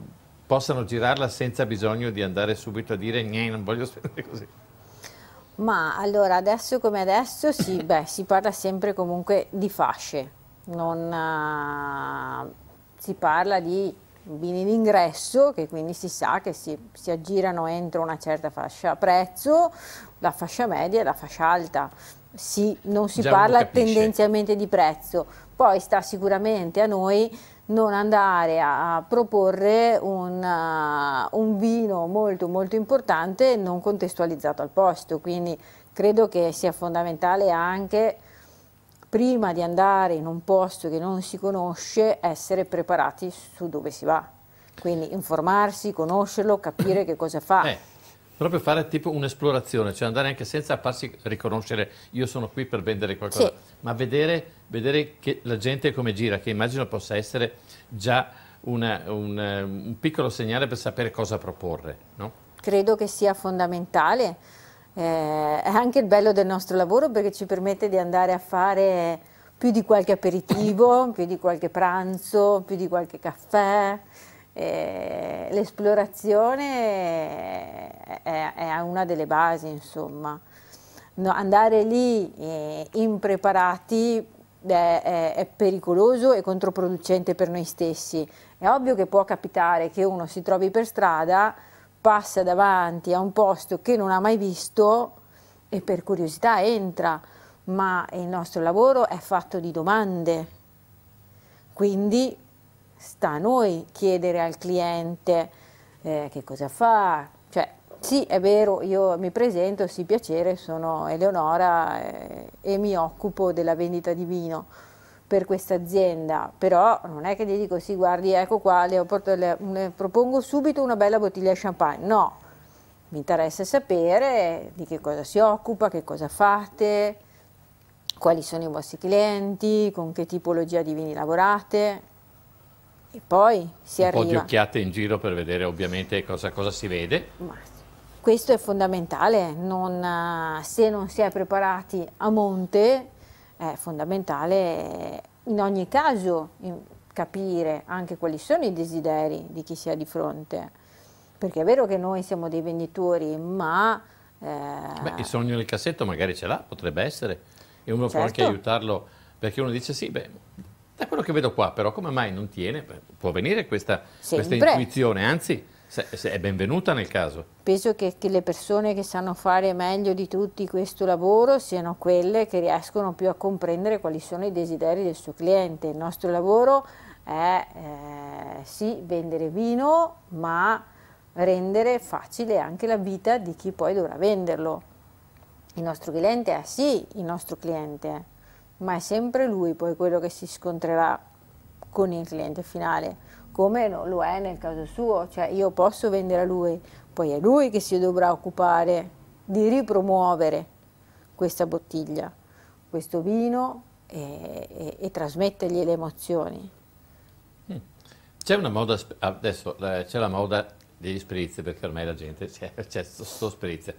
possano girarla senza bisogno di andare subito a dire non voglio spendere così. Ma allora adesso come adesso sì, beh, si parla sempre comunque di fasce, non... Uh si parla di bambini d'ingresso che quindi si sa che si, si, aggirano entro una certa fascia prezzo, la fascia media e la fascia alta. Si, non si Già parla tendenzialmente di prezzo, poi sta sicuramente a noi non andare a proporre un, uh, un vino molto molto importante non contestualizzato al posto, quindi credo che sia fondamentale anche prima di andare in un posto che non si conosce, essere preparati su dove si va. Quindi informarsi, conoscerlo, capire che cosa fa. Eh, proprio fare tipo un'esplorazione, cioè andare anche senza farsi riconoscere io sono qui per vendere qualcosa, sì. ma vedere, vedere che la gente come gira, che immagino possa essere già una, un, un piccolo segnale per sapere cosa proporre. No? Credo che sia fondamentale eh, è anche il bello del nostro lavoro perché ci permette di andare a fare più di qualche aperitivo, più di qualche pranzo, più di qualche caffè. Eh, l'esplorazione è, è, una delle basi, insomma. No, andare lì eh, impreparati è, è, è, pericoloso e controproducente per noi stessi. È ovvio che può capitare che uno si trovi per strada passa davanti a un posto che non ha mai visto e per curiosità entra, ma il nostro lavoro è fatto di domande. Quindi sta a noi chiedere al cliente eh, che cosa fa. Cioè, sì, è vero, io mi presento, sì, piacere, sono Eleonora eh, e mi occupo della vendita di vino per questa azienda, però non è che gli dico sì guardi ecco qua le, le, le propongo subito una bella bottiglia di champagne, no, mi interessa sapere di che cosa si occupa, che cosa fate, quali sono i vostri clienti, con che tipologia di vini lavorate, e poi si un arriva... Un po' di occhiate in giro per vedere ovviamente cosa, cosa si vede. Ma questo è fondamentale, non, eh, se non si è preparati a monte è fondamentale in ogni caso capire anche quali sono i desideri di chi si ha di fronte, perché è vero che noi siamo dei venditori, ma... Eh... Beh, il sogno nel cassetto magari ce l'ha, potrebbe essere, e uno certo. può anche certo. aiutarlo, perché uno dice sì, beh, da quello che vedo qua però come mai non tiene? Può venire questa, questa intuizione, anzi se, se è benvenuta nel caso? Penso che, che, le persone che sanno fare meglio di tutti questo lavoro siano quelle che riescono più a comprendere quali sono i desideri del suo cliente. Il nostro lavoro è eh, sì vendere vino, ma rendere facile anche la vita di chi poi dovrà venderlo. Il nostro cliente è sì il nostro cliente, ma è sempre lui poi quello che si scontrerà con il cliente finale come lo è nel caso suo, cioè io posso vendere a lui, poi è lui che si dovrà occupare di ripromuovere questa bottiglia, questo vino e, e, e trasmettergli le emozioni. Mm. C'è una moda, ah, adesso eh, c'è la moda degli spritz perché ormai la gente c'è, c'è sto, sto spritz.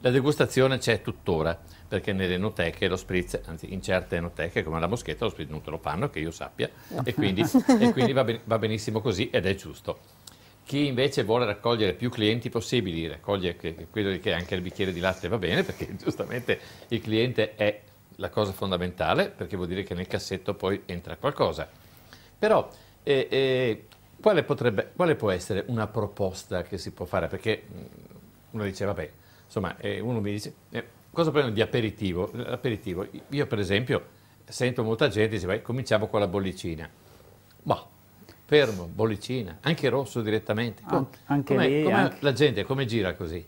La degustazione c'è tuttora, perché nelle enoteche lo spritz, anzi in certe enoteche come la moschetta lo spritz non te lo fanno, che io sappia, no. e quindi, e quindi va, ben, va benissimo così ed è giusto. Chi invece vuole raccogliere più clienti possibili, raccoglie che, che, che anche il bicchiere di latte va bene, perché giustamente il cliente è la cosa fondamentale, perché vuol dire che nel cassetto poi entra qualcosa. Però eh, eh, quale, potrebbe, quale, può essere una proposta che si può fare? Perché mm, uno dice, vabbè, insomma, eh, uno mi dice, eh, cosa prendono di aperitivo? L'aperitivo, io per esempio sento molta gente che dice, vai, cominciamo con la bollicina. Ma fermo, bollicina, anche rosso direttamente. Com- anche com'è, lì, com'è anche... La gente come gira così?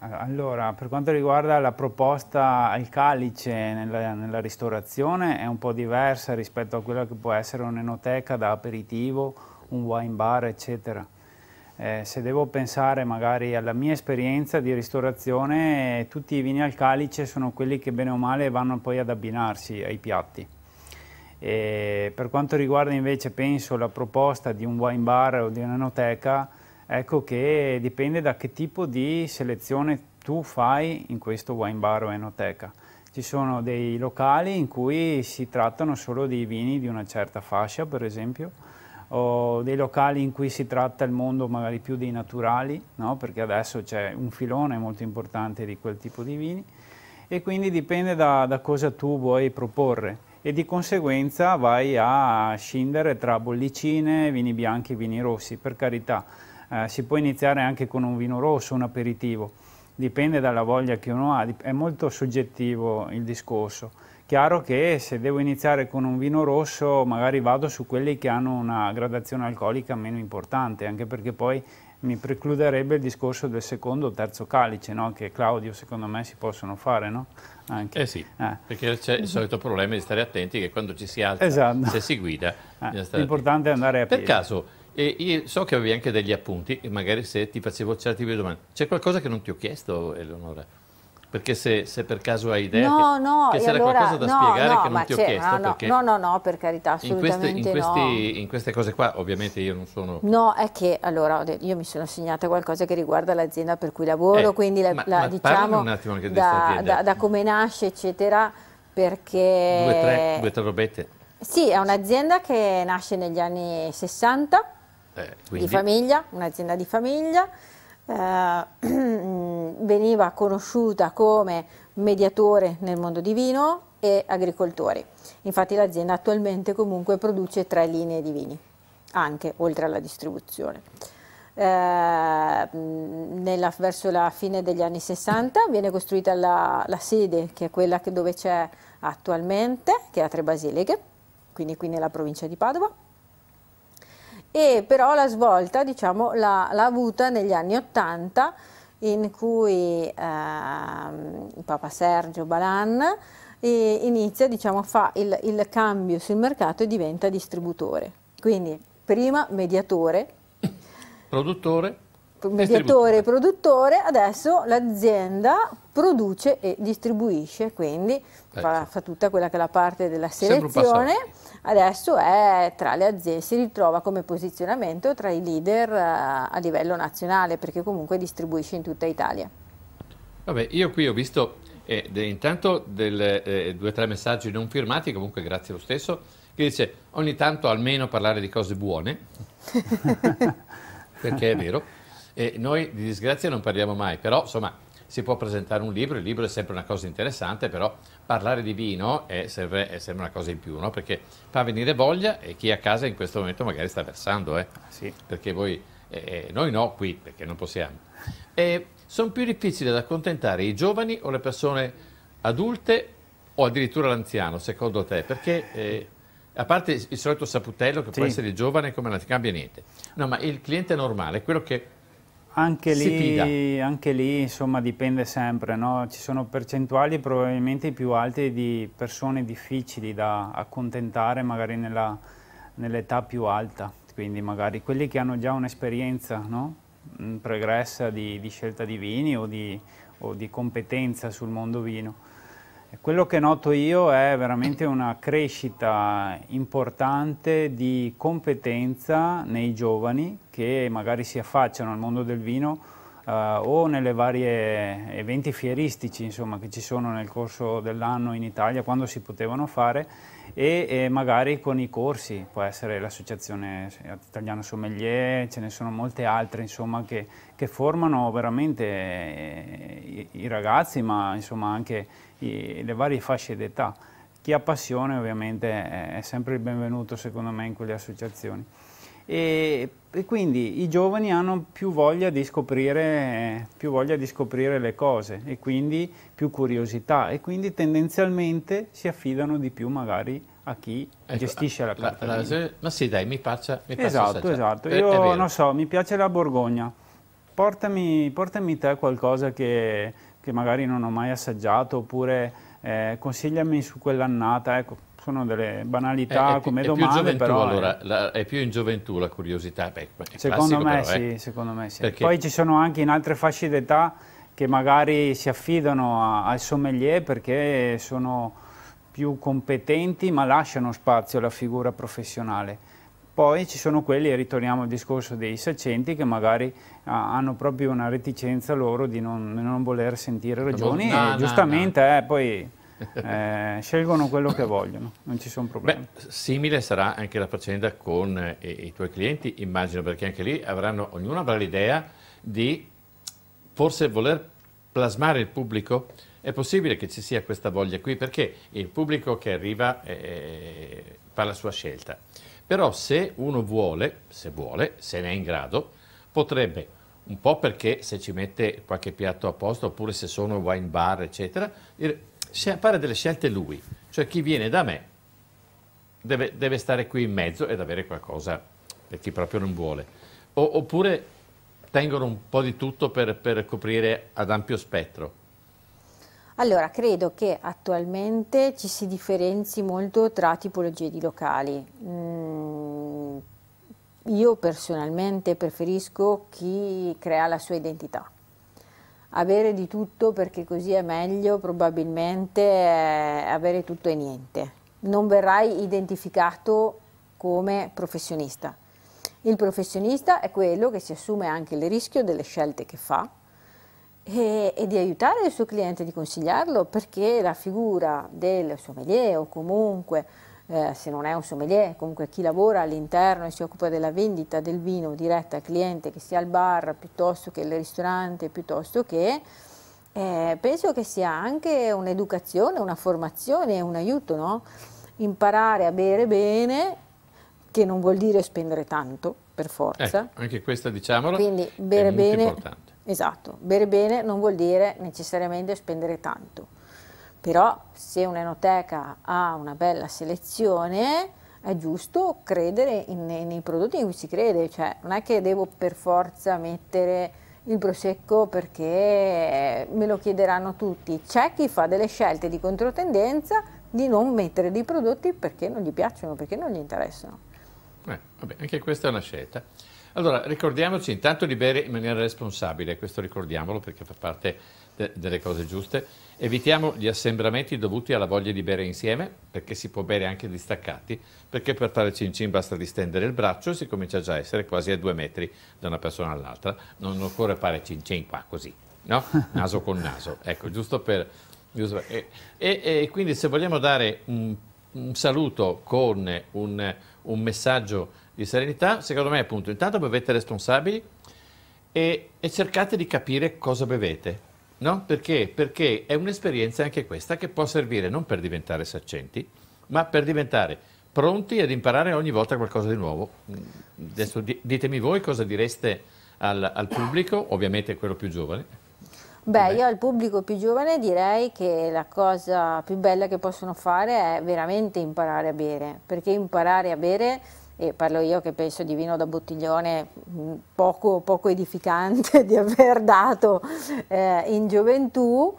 Ah, allora, per quanto riguarda la proposta al calice nella, nella, ristorazione è un po' diversa rispetto a quella che può essere un'enoteca da aperitivo, un wine bar, eccetera. Eh, se devo pensare magari alla mia esperienza di ristorazione, tutti i vini al calice sono quelli che bene o male vanno poi ad abbinarsi ai piatti. E per quanto riguarda invece, penso, la proposta di un wine bar o di un'enoteca, ecco che dipende da che tipo di selezione tu fai in questo wine bar o enoteca. Ci sono dei locali in cui si trattano solo dei vini di una certa fascia, per esempio, o dei locali in cui si tratta il mondo magari più dei naturali, no? perché adesso c'è un filone molto importante di quel tipo di vini e quindi dipende da, da cosa tu vuoi proporre e di conseguenza vai a scindere tra bollicine, vini bianchi e vini rossi, per carità. Eh, si può iniziare anche con un vino rosso, un aperitivo, dipende dalla voglia che uno ha, è molto soggettivo il discorso. Chiaro che se devo iniziare con un vino rosso magari vado su quelli che hanno una gradazione alcolica meno importante, anche perché poi mi precluderebbe il discorso del secondo o terzo calice, no? che Claudio secondo me si possono fare, no? Anche. Eh sì, eh. perché c'è il mm-hmm. solito problema di stare attenti che quando ci si alza, esatto. se si guida, eh, l'importante è andare a piedi. Per caso, eh, io so che avevi anche degli appunti, e magari se ti facevo certe domande, c'è qualcosa che non ti ho chiesto, Eleonora? Perché se, se, per caso hai idea no, no, che c'era allora, qualcosa da no, spiegare no, che non ti ho cioè, chiesto. No, no, no, no, per carità, assolutamente in queste, in, questi, in queste, cose qua ovviamente io non sono... No, è che allora io mi sono segnata qualcosa che riguarda l'azienda per cui lavoro, eh, quindi la, ma, la, ma diciamo un attimo anche da, da, da come nasce eccetera, perché... Due, tre, due, tre robette. Sì, è un'azienda che nasce negli anni 60, eh, di famiglia, un'azienda di famiglia. Eh, mm, veniva conosciuta come mediatore nel mondo di vino e agricoltore. Infatti l'azienda attualmente comunque produce tre linee di vini, anche oltre alla distribuzione. Eh, nella, verso la fine degli anni 60 viene costruita la, la sede che è quella che dove c'è attualmente, che è a Tre Basileghe, quindi qui nella provincia di Padova. E però la svolta diciamo, l'ha, l'ha avuta negli anni 80 in cui eh, Papa Sergio Balan inizia, diciamo, fa il, il cambio sul mercato e diventa distributore. Quindi prima mediatore, produttore, mediatore e produttore, adesso l'azienda produce e distribuisce, quindi eh, fa, fa, tutta quella che è la parte della selezione, adesso è tra le aziende, si ritrova come posizionamento tra i leader a, eh, a livello nazionale perché comunque distribuisce in tutta Italia. Vabbè, io qui ho visto eh, intanto del, eh, due o tre messaggi non firmati, comunque grazie lo stesso, che dice ogni tanto almeno parlare di cose buone, perché è vero, e noi di disgrazia non parliamo mai, però insomma si può presentare un libro, il libro è sempre una cosa interessante, però parlare di vino è sempre, è sempre una cosa in più, no? perché fa venire voglia e chi è a casa in questo momento magari sta versando, eh? Ah, sì. perché voi, eh, eh, noi no qui, perché non possiamo. sono più difficili da accontentare i giovani o le persone adulte o addirittura l'anziano, secondo te? Perché... Eh, a parte il solito saputello che sì. può essere giovane come non ti cambia niente. No, ma il cliente normale, quello che anche lì, anche lì, insomma, dipende sempre, no? ci sono percentuali probabilmente più alte di persone difficili da accontentare magari nell'età più alta, quindi magari quelli che hanno già un'esperienza no? Mm, pregressa di, di, scelta di vini o di, o di competenza sul mondo vino. Quello che noto io è veramente una crescita importante di competenza nei giovani che magari si affacciano al mondo del vino eh, o nelle varie eventi fieristici insomma, che ci sono nel corso dell'anno in Italia quando si potevano fare e, e magari con i corsi, può essere l'associazione italiana sommelier, ce ne sono molte altre insomma, che, che, formano veramente eh, i, i ragazzi ma insomma, anche i, le varie fasce d'età. Chi ha passione ovviamente è sempre il benvenuto secondo me in quelle associazioni. E, e quindi i giovani hanno più voglia, più voglia, di scoprire, le cose e quindi più curiosità e quindi tendenzialmente si affidano di più magari a chi ecco, gestisce la cartellina. La, la, ma sì dai, mi faccia mi Esatto, esatto. Eh, Io non so, mi piace la Borgogna, portami, portami te qualcosa che, che, magari non ho mai assaggiato oppure eh, consigliami su quell'annata, ecco nascono delle banalità è, è, come è domande. Gioventù, però, allora, la, è più in gioventù la curiosità. Beh, secondo, me però, eh. sì, eh. secondo, me sì, Perché? Poi ci sono anche in altre fasce d'età che magari si affidano al sommelier perché sono più competenti ma lasciano spazio alla figura professionale. Poi ci sono quelli, e ritorniamo al discorso dei sacenti, che magari ah, hanno proprio una reticenza loro di non, non voler sentire ragioni no, e no, giustamente no. Eh, poi eh, scelgono quello che vogliono, non ci sono problemi. Beh, simile sarà anche la faccenda con eh, i tuoi clienti, immagino, perché anche lì avranno, ognuno avrà l'idea di forse voler plasmare il pubblico. È possibile che ci sia questa voglia qui, perché il pubblico che arriva eh, eh fa la sua scelta. Però se uno vuole, se vuole, se ne è in grado, potrebbe un po' perché se ci mette qualche piatto a posto, oppure se sono wine bar, eccetera, dire fare delle scelte lui, cioè chi viene da me deve, deve stare qui in mezzo ed avere qualcosa per chi proprio non vuole, o, oppure tengono un po' di tutto per, per coprire ad ampio spettro. Allora, credo che attualmente ci si differenzi molto tra tipologie di locali. Mm, io personalmente preferisco chi crea la sua identità avere di tutto perché così è meglio probabilmente eh, avere tutto e niente. Non verrai identificato come professionista. Il professionista è quello che si assume anche il rischio delle scelte che fa e, e di aiutare il suo cliente, di consigliarlo perché la figura del sommelier o comunque eh, se non è un sommelier, comunque chi lavora all'interno e si occupa della vendita del vino diretta al cliente, che sia al bar piuttosto che al ristorante, piuttosto che, eh, penso che sia anche un'educazione, una formazione, un aiuto, no? Imparare a bere bene, che non vuol dire spendere tanto, per forza. Ecco, anche questa, diciamolo, Quindi, bere è bene, importante. Esatto, bere bene non vuol dire necessariamente spendere tanto però se un'enoteca ha una bella selezione è giusto credere in, nei prodotti in cui si crede, cioè non è che devo per forza mettere il prosecco perché me lo chiederanno tutti. C'è chi fa delle scelte di controtendenza di non mettere dei prodotti perché non gli piacciono, perché non gli interessano. Eh, vabbè, anche questa è una scelta. Allora, ricordiamoci intanto di bere in maniera responsabile, questo ricordiamolo perché fa parte de delle cose giuste, evitiamo gli assembramenti dovuti alla voglia di bere insieme, perché si può bere anche distaccati, perché per fare cin cin basta distendere il braccio e si comincia già a essere quasi a due metri da una persona all'altra, non occorre fare cin cin qua così, no? naso con naso, ecco, giusto per... Giusto per... E, e, e, quindi se vogliamo dare un, un saluto con un, un messaggio di serenità, secondo me appunto intanto bevete responsabili e, e, cercate di capire cosa bevete. No? Perché? Perché è un'esperienza anche questa che può servire non per diventare saccenti, ma per diventare pronti ad imparare ogni volta qualcosa di nuovo. Adesso ditemi voi cosa direste al, al pubblico, ovviamente quello più giovane. Beh, io al pubblico più giovane direi che la cosa più bella che possono fare è veramente imparare a bere, perché imparare a bere e parlo io che penso di vino da bottiglione mm, poco, poco edificante di aver dato eh, in gioventù,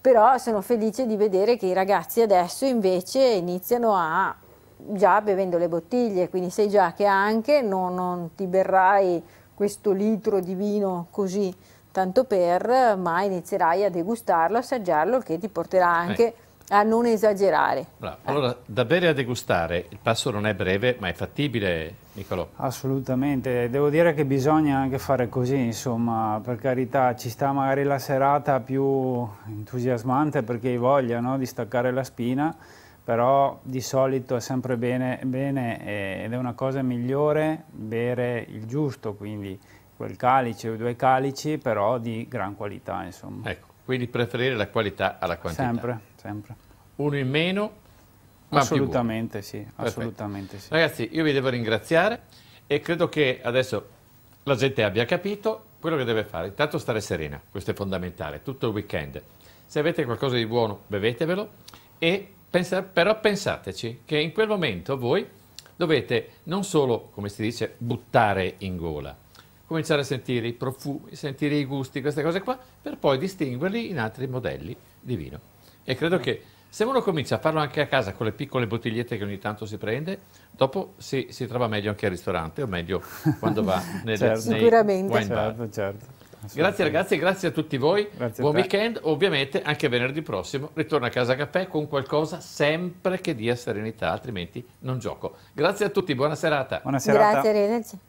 però sono felice di vedere che i ragazzi adesso invece iniziano a già bevendo le bottiglie, quindi sai già che anche non, non ti berrai questo litro di vino così tanto per, ma inizierai a degustarlo, assaggiarlo, che ti porterà eh. anche... Eh a non esagerare. Allora, da bere a degustare, il passo non è breve, ma è fattibile, Nicolò? Assolutamente, devo dire che bisogna anche fare così, insomma, per carità, ci sta magari la serata più entusiasmante perché hai voglia no? di staccare la spina, però di solito è sempre bene, bene eh, ed è una cosa migliore bere il giusto, quindi quel calice o due calici, però di gran qualità, insomma. Ecco. Quindi preferire la qualità alla quantità. Sempre, sempre. Uno in meno, ma assolutamente sì, assolutamente sì. Ragazzi, io vi devo ringraziare e credo che adesso la gente abbia capito quello che deve fare. Intanto stare serena, questo è fondamentale, tutto il weekend. Se avete qualcosa di buono, bevetevelo, e pensa, però pensateci che in quel momento voi dovete non solo, come si dice, buttare in gola, cominciare a sentire i profumi, sentire i gusti, queste cose qua, per poi distinguerli in altri modelli di vino. E credo mm. che se uno comincia a farlo anche a casa con le piccole bottigliette che ogni tanto si prende, dopo si, si trova meglio anche al ristorante o meglio quando va nel certo. nei Sicuramente. wine bar. Certo, certo. Grazie ragazzi, grazie a tutti voi, grazie buon weekend, ovviamente anche venerdì prossimo ritorno a casa caffè con qualcosa sempre che dia serenità, altrimenti non gioco. Grazie a tutti, buona serata. Buona serata. Grazie, arrivederci.